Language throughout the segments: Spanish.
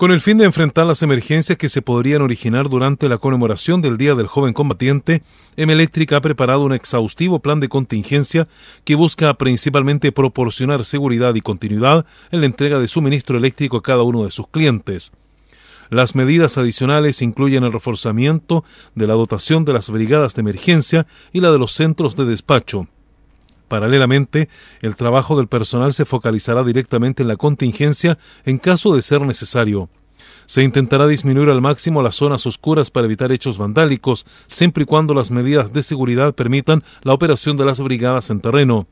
Con el fin de enfrentar las emergencias que se podrían originar durante la conmemoración del Día del Joven Combatiente, M Eléctrica ha preparado un exhaustivo plan de contingencia que busca principalmente proporcionar seguridad y continuidad en la entrega de suministro eléctrico a cada uno de sus clientes. Las medidas adicionales incluyen el reforzamiento de la dotación de las brigadas de emergencia y la de los centros de despacho, Paralelamente, el trabajo del personal se focalizará directamente en la contingencia en caso de ser necesario. Se intentará disminuir al máximo las zonas oscuras para evitar hechos vandálicos, siempre y cuando las medidas de seguridad permitan la operación de las brigadas en terreno.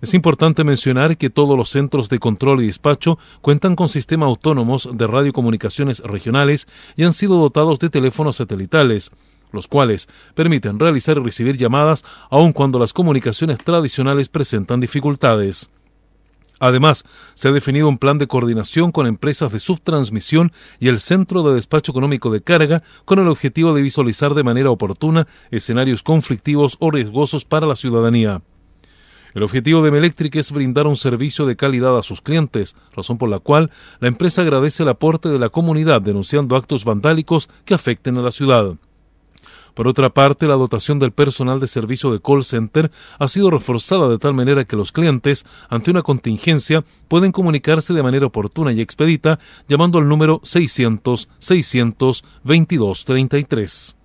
Es importante mencionar que todos los centros de control y despacho cuentan con sistemas autónomos de radiocomunicaciones regionales y han sido dotados de teléfonos satelitales los cuales permiten realizar y recibir llamadas aun cuando las comunicaciones tradicionales presentan dificultades. Además, se ha definido un plan de coordinación con empresas de subtransmisión y el Centro de Despacho Económico de Carga con el objetivo de visualizar de manera oportuna escenarios conflictivos o riesgosos para la ciudadanía. El objetivo de Melectric es brindar un servicio de calidad a sus clientes, razón por la cual la empresa agradece el aporte de la comunidad denunciando actos vandálicos que afecten a la ciudad. Por otra parte, la dotación del personal de servicio de call center ha sido reforzada de tal manera que los clientes, ante una contingencia, pueden comunicarse de manera oportuna y expedita llamando al número 600 622 33.